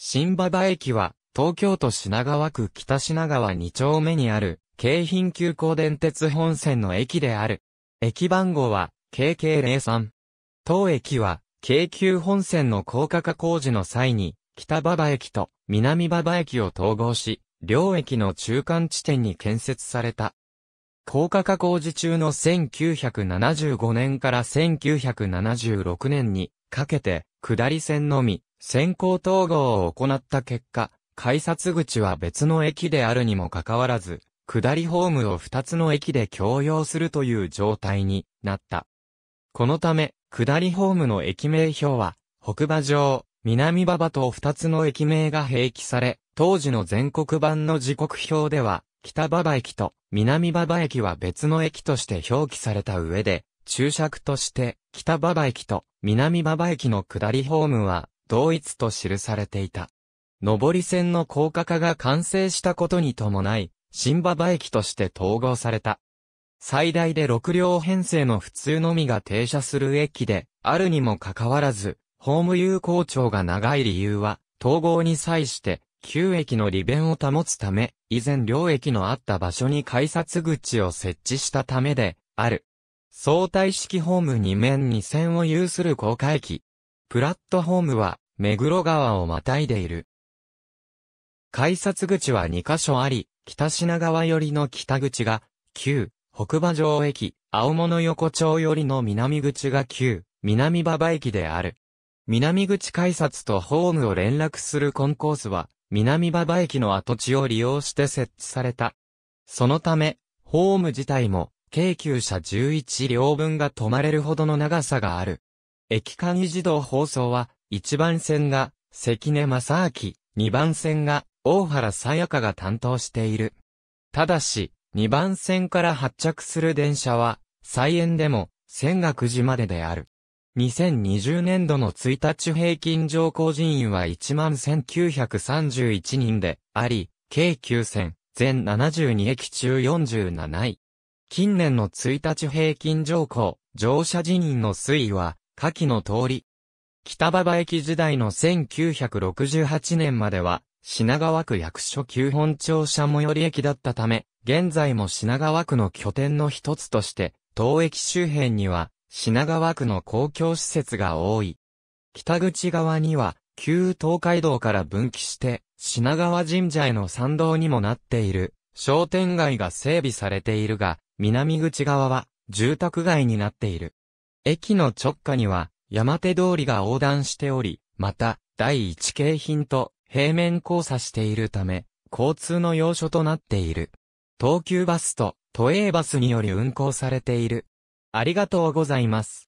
新馬場駅は、東京都品川区北品川2丁目にある、京浜急行電鉄本線の駅である。駅番号は、KK03。当駅は、京急本線の高架化工事の際に、北馬場駅と南馬場駅を統合し、両駅の中間地点に建設された。高架化工事中の1975年から1976年にかけて、下り線のみ、先行統合を行った結果、改札口は別の駅であるにもかかわらず、下りホームを2つの駅で共用するという状態になった。このため、下りホームの駅名表は、北馬上、南馬場と2つの駅名が併記され、当時の全国版の時刻表では、北馬場駅と南馬場駅は別の駅として表記された上で、注釈として、北馬場駅と南馬場駅の下りホームは、同一と記されていた。上り線の高架化が完成したことに伴い、新馬場駅として統合された。最大で6両編成の普通のみが停車する駅で、あるにもかかわらず、ホーム有効長が長い理由は、統合に際して、旧駅の利便を保つため、以前両駅のあった場所に改札口を設置したためで、ある。相対式ホーム2面2線を有する高架駅。プラットホームは、目黒川をまたいでいる。改札口は2カ所あり、北品川寄りの北口が9、北馬城駅、青物横丁寄りの南口が9、南馬場駅である。南口改札とホームを連絡するコンコースは、南馬場駅の跡地を利用して設置された。そのため、ホーム自体も、京急車11両分が止まれるほどの長さがある。駅間児動放送は、1番線が関根正明、2番線が大原さやかが担当している。ただし、2番線から発着する電車は、再延でも、千学寺時までである。2020年度の1日平均乗降人員は11,931人であり、計9千、全72駅中47位。近年の1日平均乗降、乗車人員の推移は、下記の通り、北馬場駅時代の1968年までは、品川区役所旧本庁舎最寄り駅だったため、現在も品川区の拠点の一つとして、当駅周辺には、品川区の公共施設が多い。北口側には、旧東海道から分岐して、品川神社への参道にもなっている、商店街が整備されているが、南口側は、住宅街になっている。駅の直下には、山手通りが横断しており、また、第一京浜と平面交差しているため、交通の要所となっている。東急バスと都営バスにより運行されている。ありがとうございます。